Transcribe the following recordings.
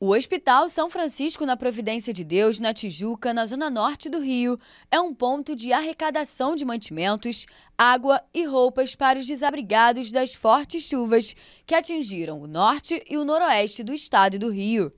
O Hospital São Francisco na Providência de Deus, na Tijuca, na zona norte do Rio, é um ponto de arrecadação de mantimentos, água e roupas para os desabrigados das fortes chuvas que atingiram o norte e o noroeste do estado do Rio.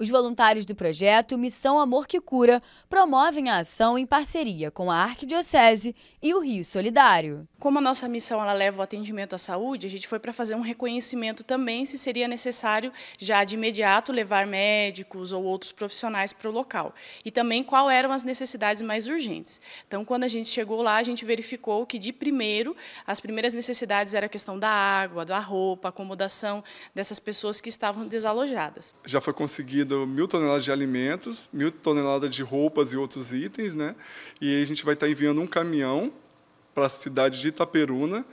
Os voluntários do projeto Missão Amor que Cura promovem a ação em parceria com a Arquidiocese e o Rio Solidário. Como a nossa missão ela leva o atendimento à saúde, a gente foi para fazer um reconhecimento também se seria necessário já de imediato levar médicos ou outros profissionais para o local. E também qual eram as necessidades mais urgentes. Então, quando a gente chegou lá, a gente verificou que de primeiro, as primeiras necessidades era a questão da água, da roupa, acomodação dessas pessoas que estavam desalojadas. Já foi conseguido mil toneladas de alimentos, mil toneladas de roupas e outros itens, né? E a gente vai estar enviando um caminhão para a cidade de Itaperuna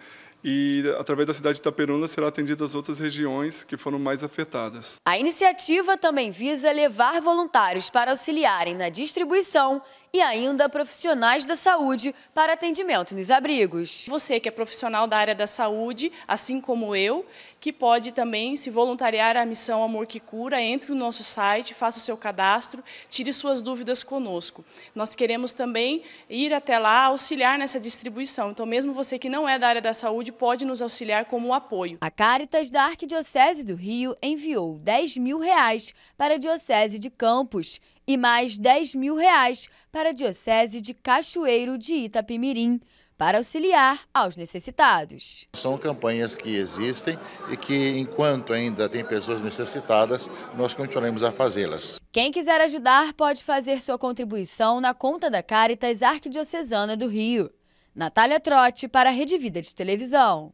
e, através da cidade de Itaperuna, serão atendidas outras regiões que foram mais afetadas. A iniciativa também visa levar voluntários para auxiliarem na distribuição e ainda profissionais da saúde para atendimento nos abrigos. Você que é profissional da área da saúde, assim como eu, que pode também se voluntariar à missão Amor que Cura, entre no nosso site, faça o seu cadastro, tire suas dúvidas conosco. Nós queremos também ir até lá auxiliar nessa distribuição. Então, mesmo você que não é da área da saúde, pode nos auxiliar como apoio. A Caritas da Arquidiocese do Rio enviou 10 mil reais para a Diocese de Campos e mais 10 mil reais para a Diocese de Cachoeiro de Itapimirim para auxiliar aos necessitados. São campanhas que existem e que, enquanto ainda tem pessoas necessitadas, nós continuaremos a fazê-las. Quem quiser ajudar pode fazer sua contribuição na conta da Caritas Arquidiocesana do Rio. Natália Trotti para a Rede Vida de Televisão.